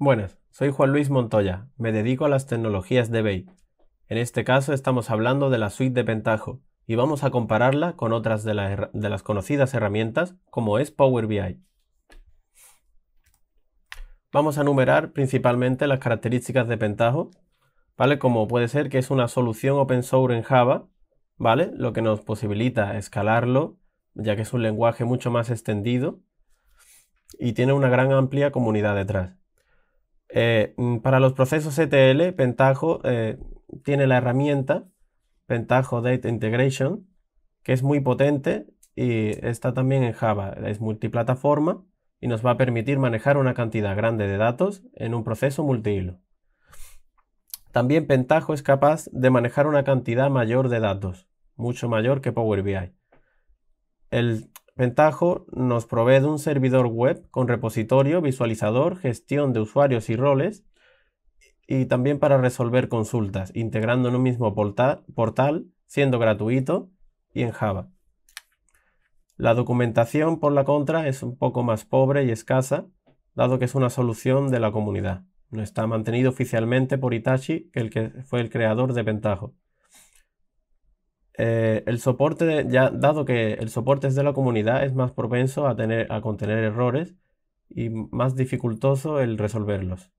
Buenas, soy Juan Luis Montoya, me dedico a las tecnologías de Bay. En este caso estamos hablando de la suite de Pentaho y vamos a compararla con otras de, las conocidas herramientas como es Power BI. Vamos a enumerar principalmente las características de Pentaho, ¿vale? Como puede ser que es una solución open source en Java, ¿vale? Lo que nos posibilita escalarlo, ya que es un lenguaje mucho más extendido y tiene una gran amplia comunidad detrás. Eh, mm, para los procesos ETL, Pentaho eh, tiene la herramienta Pentaho Data Integration, que es muy potente y está también en Java. Es multiplataforma y nos va a permitir manejar una cantidad grande de datos en un proceso multihilo. También Pentaho es capaz de manejar una cantidad mayor de datos, mucho mayor que Power BI. El, Ventajo nos provee de un servidor web con repositorio, visualizador, gestión de usuarios y roles y también para resolver consultas, integrando en un mismo portal, siendo gratuito y en Java. La documentación, por la contra, es un poco más pobre y escasa, dado que es una solución de la comunidad. No está mantenido oficialmente por Itachi, el que fue el creador de Ventajo. Eh, el soporte, ya dado que el soporte es de la comunidad, es más propenso a, tener, a contener errores y más dificultoso el resolverlos.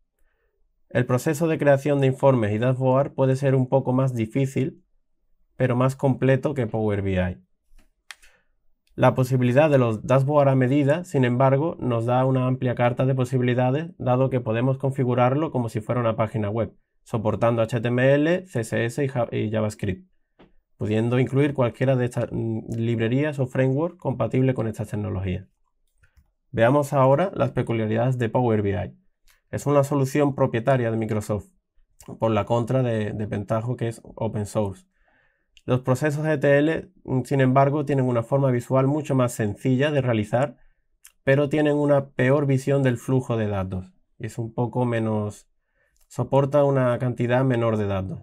El proceso de creación de informes y dashboard puede ser un poco más difícil, pero más completo que Power BI. La posibilidad de los dashboard a medida, sin embargo, nos da una amplia carta de posibilidades, dado que podemos configurarlo como si fuera una página web, soportando HTML, CSS y JavaScript pudiendo incluir cualquiera de estas mm, librerías o framework compatible con estas tecnologías. Veamos ahora las peculiaridades de Power BI. Es una solución propietaria de Microsoft, por la contra de, de Pentaho que es open source. Los procesos ETL, mm, sin embargo, tienen una forma visual mucho más sencilla de realizar, pero tienen una peor visión del flujo de datos. Es un poco menos, soporta una cantidad menor de datos.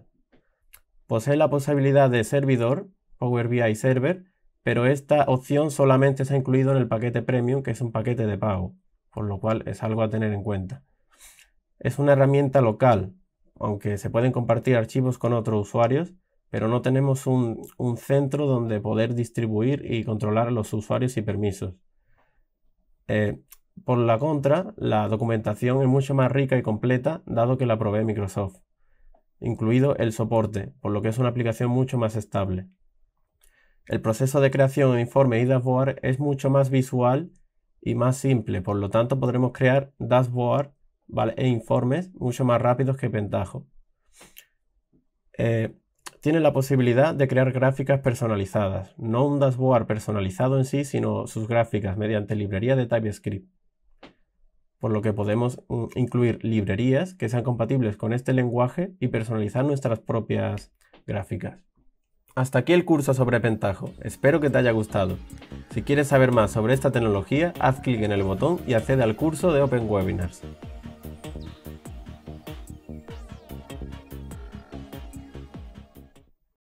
Posee la posibilidad de servidor, Power BI Server, pero esta opción solamente se ha incluido en el paquete Premium, que es un paquete de pago, por lo cual es algo a tener en cuenta. Es una herramienta local, aunque se pueden compartir archivos con otros usuarios, pero no tenemos un, centro donde poder distribuir y controlar los usuarios y permisos. Eh, por la contra, la documentación es mucho más rica y completa, dado que la provee Microsoft incluido el soporte, por lo que es una aplicación mucho más estable. El proceso de creación de informes y dashboard es mucho más visual y más simple, por lo tanto podremos crear dashboard e informes mucho más rápidos que Pentaho. Eh, tiene la posibilidad de crear gráficas personalizadas, no un dashboard personalizado en sí, sino sus gráficas mediante librería de TypeScript por lo que podemos mm, incluir librerías que sean compatibles con este lenguaje y personalizar nuestras propias gráficas. Hasta aquí el curso sobre Pentaho, espero que te haya gustado. Si quieres saber más sobre esta tecnología, haz clic en el botón y accede al curso de Open Webinars.